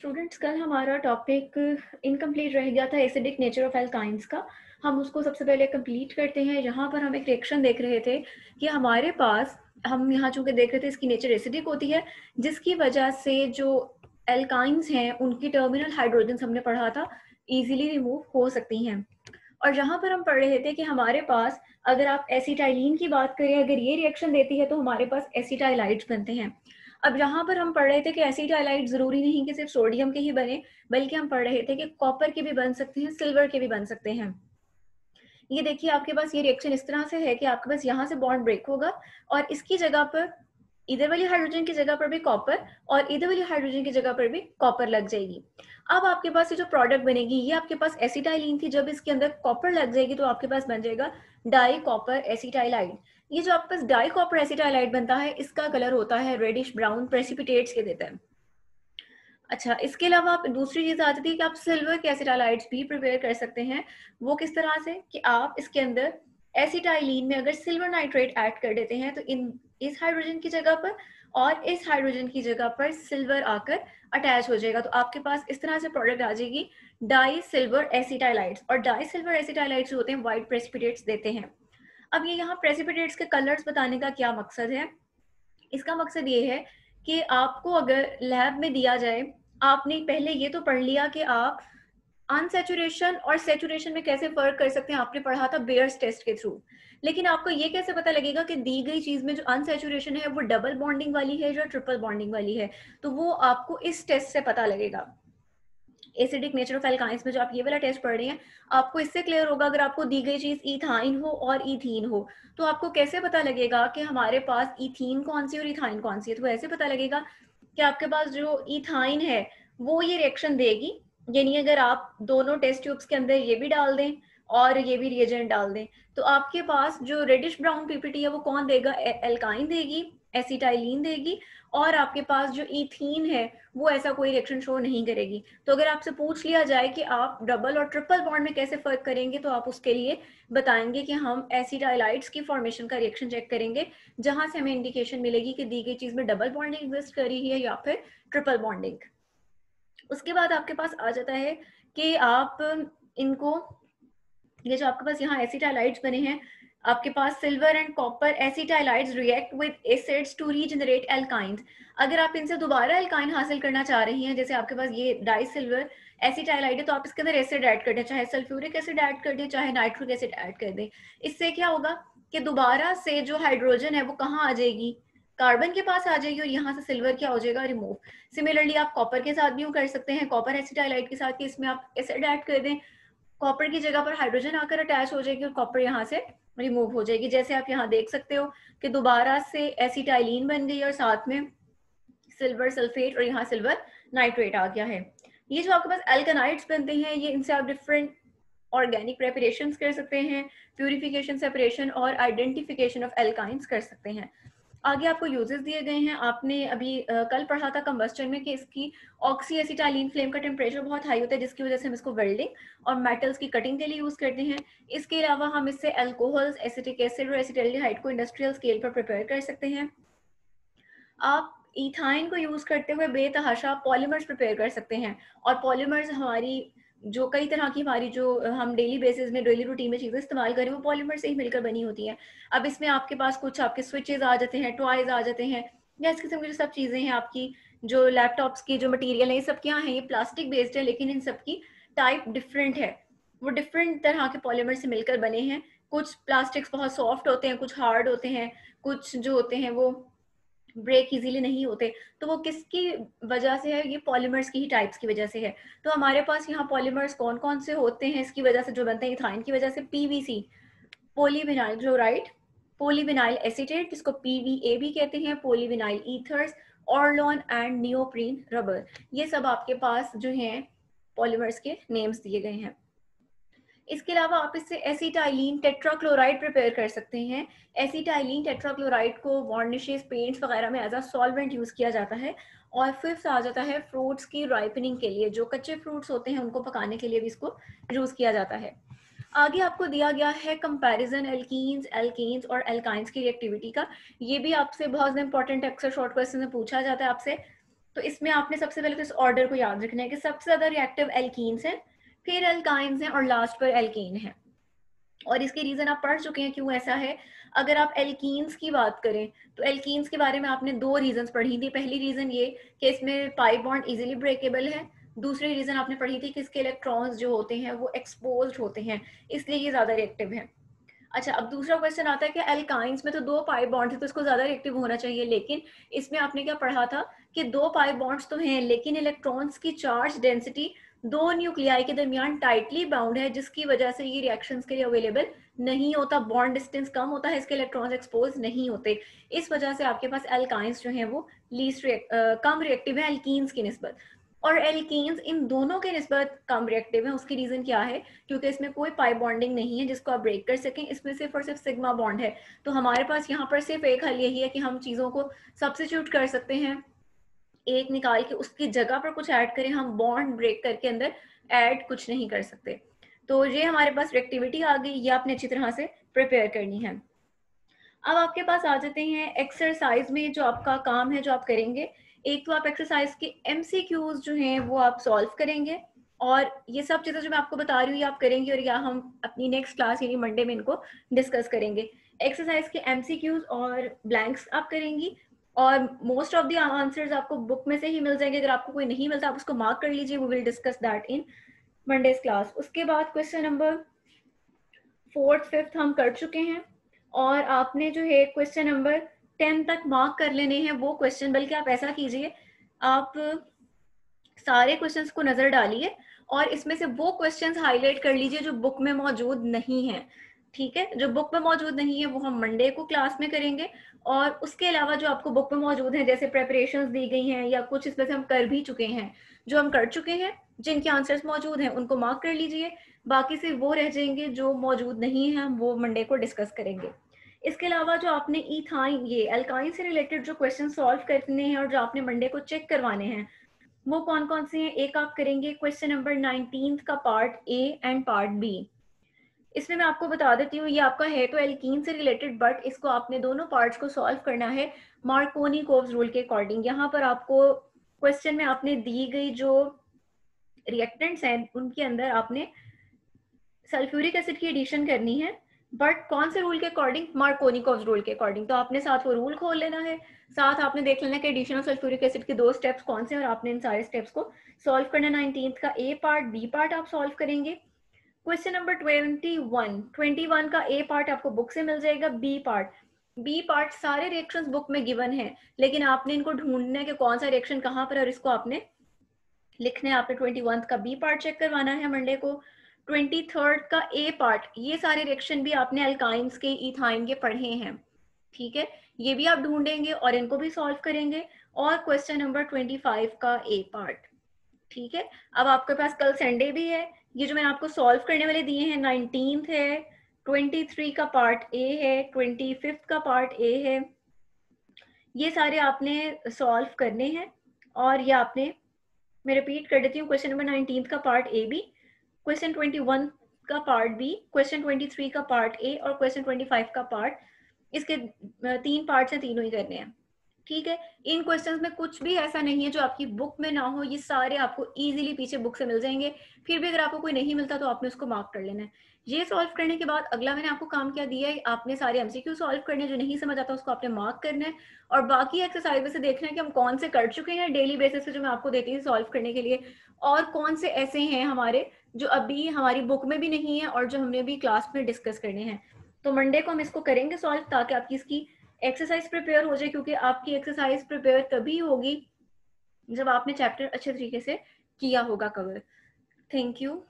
students कल हमारा topic incomplete रह गया था एसिडिक नेचर ऑफ एल्काइंस का हम उसको सबसे पहले कंप्लीट करते हैं यहाँ पर हम एक रिएक्शन देख रहे थे कि हमारे पास हम यहाँ चूंकि देख रहे थे इसकी नेचर एसिडिक होती है जिसकी वजह से जो एल्काइंस हैं उनकी टर्मिनल हाइड्रोजन हमने पढ़ा था ईजिली रिमूव हो सकती हैं और यहाँ पर हम पढ़ रहे थे कि हमारे पास अगर आप एसिटाइलिन की बात करें अगर ये रिएक्शन देती है तो हमारे पास एसिटाइलाइट बनते हैं अब यहाँ पर हम पढ़ रहे थे कि एसिड हाइलाइट जरूरी नहीं कि सिर्फ सोडियम के ही बने बल्कि हम पढ़ रहे थे कि कॉपर के भी बन सकते हैं सिल्वर के भी बन सकते हैं ये देखिए आपके पास ये रिएक्शन इस तरह से है कि आपके पास यहाँ से बॉन्ड ब्रेक होगा और इसकी जगह पर इधर वाली हाइड्रोजन की जगह पर भी कॉपर और इधर वाली हाइड्रोजन की जगह पर भी कॉपर लग जाएगी अब आपके पास ये जो प्रोडक्ट बनेगी ये आपके पास एसिटाइलिन थी जब इसके अंदर कॉपर लग जाएगी तो आपके पास बन जाएगा डाई कॉपर एसिटाइलाइड ये जो आपके पास डाई कॉपर एसिटाइलाइड बनता है इसका कलर होता है रेडिश ब्राउन प्रेसिपिटेट्स के देते हैं अच्छा इसके अलावा आप दूसरी चीज आ जाती है कि आप सिल्वर के एसिटाइलाइड भी प्रिपेयर कर सकते हैं वो किस तरह से कि आप इसके अंदर एसिटाइलिन में अगर सिल्वर नाइट्रेट ऐड कर देते हैं तो इन इस हाइड्रोजन की जगह पर और इस हाइड्रोजन की जगह पर सिल्वर आकर अटैच हो जाएगा तो आपके पास इस तरह से प्रोडक्ट आ जाएगी डाई सिल्वर एसिटाइलाइट्स और डाई सिल्वर एसिटाइलाइट्स होते हैं वाइट प्रेसिपिटेट्स देते हैं अब ये यहाँ प्रेसिपिटेट्स के कलर्स बताने का क्या मकसद है इसका मकसद ये है कि आपको अगर लैब में दिया जाए आपने पहले ये तो पढ़ लिया कि आप अनसेचुरेशन और सेचुरेशन में कैसे फर्क कर सकते हैं आपने पढ़ा था बेयर्स टेस्ट के थ्रू लेकिन आपको ये कैसे पता लगेगा कि दी गई चीज में जो अनसेचुरेशन है वो डबल बॉन्डिंग वाली है या ट्रिपल बॉन्डिंग वाली है तो वो आपको इस टेस्ट से पता लगेगा एसिडिक नेचर ऑफ एल्काइंस में जो आप ये वाला टेस्ट पढ़ रहे हैं आपको इससे क्लियर होगा अगर आपको दी गई चीज इथाइन हो और इथीन हो तो आपको कैसे पता लगेगा कि हमारे पास इथीन कौन सी और इथाइन कौन सी है तो ऐसे पता लगेगा कि आपके पास जो इथाइन है वो ये रिएक्शन देगी यानी अगर आप दोनों टेस्ट ट्यूब्स के अंदर ये भी डाल दें और ये भी रिएजेंट डाल दें तो आपके पास जो रेडिश ब्राउन पीपीटी है वो कौन देगा एल्काइन देगी एसिटाइलिन देगी और आपके पास जो इथीन है वो ऐसा कोई रिएक्शन शो नहीं करेगी तो अगर आपसे पूछ लिया जाए कि आप डबल और ट्रिपल बॉन्ड में कैसे फर्क करेंगे तो आप उसके लिए बताएंगे कि हम एसिटाइलाइट्स की फॉर्मेशन का रिएक्शन चेक करेंगे जहां से हमें इंडिकेशन मिलेगी कि दी गई चीज में डबल बॉन्डिंग एग्जिस्ट करी है या फिर ट्रिपल बॉन्डिंग उसके बाद आपके पास आ जाता है कि आप इनको ये जो आपके पास यहाँ एसिटाइलाइड्स बने हैं आपके पास silver and copper acetylides react with acids to regenerate alkynes अगर आप इनसे दोबारा एल्काइन हासिल करना चाह रही हैं जैसे आपके पास ये डाई सिल्वर एसिटाइलाइड है तो आप इसके अंदर एसिड ऐड कर दें चाहे सल्फ्यूरिक एसिड ऐड कर दें चाहे नाइट्रिक एसिड ऐड कर दें इससे क्या होगा कि दोबारा से जो हाइड्रोजन है वो कहाँ आ जाएगी कार्बन के पास आ जाएगी और यहाँ से सिल्वर क्या हो जाएगा रिमूव सिमिलरली आप कॉपर के साथ भी कर सकते हैं कॉपर एसिटाइलाइट के साथ इसमें आप एसिड ऐड कर दें कॉपर की जगह पर हाइड्रोजन आकर अटैच हो जाएगी और कॉपर यहाँ से रिमूव हो जाएगी जैसे आप यहाँ देख सकते हो कि दोबारा से एसिटाइलिन बन गई और साथ में सिल्वर सल्फेट और यहाँ सिल्वर नाइट्रेट आ गया है ये जो आपके पास एल्कनाइट्स बनते हैं ये इनसे आप डिफरेंट ऑर्गेनिक प्रेपरेशन कर सकते हैं प्यूरिफिकेशन सेपरेशन और आइडेंटिफिकेशन ऑफ एल्काइंस कर सकते हैं आगे आपको यूजेस दिए गए हैं आपने अभी आ, कल पढ़ा था कम्बस्टर में कि इसकी ऑक्सी फ्लेम का टेम्परेचर बहुत हाई होता है जिसकी वजह से हम इसको वेल्डिंग और मेटल्स की कटिंग के लिए यूज करते हैं इसके अलावा हम इससे एल्कोहल्स एसिटिक एसिड और एसिटेलिहाइड को इंडस्ट्रियल स्केल पर प्रिपेयर कर सकते हैं आप इथाइन को यूज करते हुए बेतहाशा पॉलीमर्स प्रिपेयर कर सकते हैं और पॉलीमर्स हमारी जो कई तरह की हमारी जो हम डेली बेसिस में डेली रूटीन में चीज़ें इस्तेमाल करें वो पॉलीमर से ही मिलकर बनी होती हैं अब इसमें आपके पास कुछ आपके स्विचेस आ जाते हैं टॉयज आ जाते हैं या इस किस्म की जो सब चीज़ें हैं आपकी जो लैपटॉप्स की जो मटेरियल है ये सब क्या है ये प्लास्टिक बेस्ड है लेकिन इन सबकी टाइप डिफरेंट है वो डिफरेंट तरह के पॉलीमर से मिलकर बने हैं कुछ प्लास्टिक्स बहुत सॉफ्ट होते हैं कुछ हार्ड होते हैं कुछ जो होते हैं वो ब्रेक इजीली नहीं होते तो वो किसकी वजह से है ये पॉलीमर्स की ही टाइप्स की वजह से है तो हमारे पास यहाँ पॉलीमर्स कौन कौन से होते हैं इसकी वजह से जो बनते हैं इथाइन की वजह से PVC polyvinyl chloride polyvinyl acetate जिसको पीवीए भी कहते हैं polyvinyl ethers Orlon and neoprene rubber ये सब आपके पास जो है पॉलीमर्स के नेम्स दिए गए हैं इसके अलावा आप इससे एसिटाइलिन टेट्राक्लोराइड प्रिपेयर कर सकते हैं एसिटाइलिन टेट्राक्लोराइड को वार्निशेस पेंट्स वगैरह में एज अ सॉल्वेंट यूज़ किया जाता है और फिफ्थ आ जाता है फ्रूट्स की राइपनिंग के लिए जो कच्चे फ्रूट्स होते हैं उनको पकाने के लिए भी इसको यूज़ किया जाता है आगे आपको दिया गया है कंपैरिजन एल्कीन्स एल्कीन्स और एल्काइंस की रिएक्टिविटी का ये भी आपसे बहुत इंपॉर्टेंट अक्सर शॉर्ट क्वेश्चन में पूछा जाता है आपसे तो इसमें आपने सबसे पहले तो इस ऑर्डर को याद रखना है कि सबसे ज्यादा रिएक्टिव एल्कीन्स है फिर अल्काइंस हैं और लास्ट पर एल्कीन है और इसके रीजन आप पढ़ चुके हैं क्यों ऐसा है अगर आप एल्कीन्स की बात करें तो एल्कीन्स के बारे में आपने दो रीजन पढ़ी थी पहली रीजन ये कि इसमें पाइप बॉन्ड इजिली ब्रेकेबल है दूसरी रीजन आपने पढ़ी थी कि इसके इलेक्ट्रॉन्स जो होते हैं वो एक्सपोज होते हैं इसलिए ये ज्यादा रिएक्टिव है अच्छा अब दूसरा क्वेश्चन आता है कि एल्काइंस में तो दो पाइप बॉन्ड थे तो इसको ज्यादा रिएक्टिव होना चाहिए लेकिन इसमें आपने क्या पढ़ा था कि दो पाइप बॉन्ड्स तो हैं लेकिन इलेक्ट्रॉन्स की चार्ज डेंसिटी दो न्यूक्लियाई के दरमियान टाइटली बाउंड है जिसकी वजह से ये रिएक्शंस के लिए अवेलेबल नहीं होता बॉन्ड डिस्टेंस कम होता है इसके इलेक्ट्रॉन्स एक्सपोज नहीं होते इस वजह से आपके पास एल्काइंस जो है वो लीस्ट रिएक्ट कम रिएक्टिव है एल्कीस की नस्बत और एल्कीस इन दोनों के नस्बत कम रिएक्टिव है उसकी रीजन क्या है क्योंकि इसमें कोई पाई बॉन्डिंग नहीं है जिसको आप ब्रेक कर सकें इसमें सिर्फ और सिर्फ सिग्मा बॉन्ड है तो हमारे पास यहाँ पर सिर्फ एक हल यही है कि हम चीज़ों को सब्सिट्यूट कर सकते हैं एक निकाल के उसकी जगह पर कुछ ऐड करें हम बॉन्ड ब्रेक करके अंदर ऐड कुछ नहीं कर सकते तो ये हमारे पास रेक्टिविटी आ गई ये आपने अच्छी तरह से प्रिपेयर करनी है अब आपके पास आ जाते हैं एक्सरसाइज में जो आपका काम है जो आप करेंगे एक तो आप एक्सरसाइज के एम जो हैं वो आप सॉल्व करेंगे और ये सब चीज़ें जो मैं आपको बता रही हूँ ये आप करेंगे और या हम अपनी नेक्स्ट क्लास यानी मंडे में इनको डिस्कस करेंगे एक्सरसाइज के एम और ब्लैंक्स आप करेंगी और मोस्ट ऑफ आंसर्स आपको बुक में से ही मिल जाएंगे अगर आपको कोई नहीं मिलता आप उसको मार्क कर लीजिए we will discuss that in Monday's class उसके बाद क्वेश्चन नंबर फोर्थ फिफ्थ हम कर चुके हैं और आपने जो है क्वेश्चन नंबर टेन तक मार्क कर लेने हैं वो क्वेश्चन बल्कि आप ऐसा कीजिए आप सारे क्वेश्चंस को नजर डालिए और इसमें से वो क्वेश्चंस हाईलाइट कर लीजिए जो बुक में मौजूद नहीं है ठीक है जो बुक में मौजूद नहीं है वो हम मंडे को क्लास में करेंगे और उसके अलावा जो आपको बुक में मौजूद है जैसे प्रेपरेशन दी गई हैं या कुछ इसमें से हम कर भी चुके हैं जो हम कर चुके हैं जिनके आंसर्स मौजूद हैं उनको मार्क कर लीजिए बाकी से वो रह जाएंगे जो मौजूद नहीं है हम वो मंडे को डिस्कस करेंगे इसके अलावा जो आपने ईथाइन ये अल्काइन से रिलेटेड जो क्वेश्चन सॉल्व करने हैं और जो आपने मंडे को चेक करवाने हैं वो कौन कौन से हैं एक आप करेंगे क्वेश्चन नंबर नाइनटीन का part A and part B इसमें मैं आपको बता देती हूँ ये आपका है तो एल्कीन से रिलेटेड बट इसको आपने दोनों पार्ट्स को सॉल्व करना है मार्कोनी कोव्स रूल के अकॉर्डिंग यहाँ पर आपको क्वेश्चन में आपने दी गई जो रिएक्टेंट्स हैं उनके अंदर आपने सल्फ्यूरिक एसिड की एडिशन करनी है बट कौन से रूल के अकॉर्डिंग मार्कोनिकोव रूल के अकॉर्डिंग तो आपने साथ वो रूल खोल लेना है साथ आपने देख लेना की एडिशन ऑफ सल्फ्यूरिक एसिड के दो स्टेप्स कौन से और आपने इन सारे स्टेप्स को सॉल्व करना नाइनटीन का ए पार्ट बी पार्ट आप सॉल्व करेंगे question number twenty one twenty one का ए पार्ट आपको बुक से मिल जाएगा बी पार्ट बी पार्ट सारे रिएक्शंस बुक में गिवन है लेकिन आपने इनको ढूंढना है कि कौन सा रिएक्शन कहाँ पर है और इसको आपने लिखना है आपने ट्वेंटी वन का बी पार्ट चेक करवाना है मंडे को ट्वेंटी थर्ड का ए पार्ट ये सारे रिएक्शन भी आपने अल्काइम्स के इथाइन के पढ़े हैं ठीक है ये भी आप ढूंढेंगे और इनको भी सॉल्व करेंगे और क्वेश्चन नंबर ट्वेंटी फाइव का ए पार्ट ठीक है अब आपके पास कल संडे भी है ये जो मैंने आपको सॉल्व करने वाले दिए हैं नाइनटीन है ट्वेंटी थ्री का पार्ट ए है ट्वेंटी फिफ्थ का पार्ट ए है ये सारे आपने सॉल्व करने हैं और ये आपने मैं रिपीट कर देती हूँ क्वेश्चन नंबर नाइनटीन का पार्ट ए भी क्वेश्चन ट्वेंटी वन का part B question twenty three का पार्ट ए और क्वेश्चन ट्वेंटी फाइव का पार्ट इसके तीन पार्ट हैं तीनों ही करने हैं ठीक है इन क्वेश्चन में कुछ भी ऐसा नहीं है जो आपकी बुक में ना हो ये सारे आपको इजीली पीछे बुक से मिल जाएंगे फिर भी अगर आपको कोई नहीं मिलता तो आपने उसको मार्क कर लेना है ये सॉल्व करने के बाद अगला मैंने आपको काम क्या दिया है आपने सारे एमसीक्यू सॉल्व करने जो नहीं समझ आता उसको आपने मार्क करना है और बाकी एक्सरसाइज से देखना है कि हम कौन से कर चुके हैं डेली बेसिस पे जो मैं आपको देती हूँ सॉल्व करने के लिए और कौन से ऐसे हैं हमारे जो अभी हमारी बुक में भी नहीं है और जो हमने भी क्लास में डिस्कस करने हैं तो मंडे को हम इसको करेंगे सॉल्व ताकि आपकी इसकी एक्सरसाइज प्रिपेयर हो जाए क्योंकि आपकी एक्सरसाइज प्रिपेयर तभी होगी जब आपने चैप्टर अच्छे तरीके से किया होगा कवर थैंक यू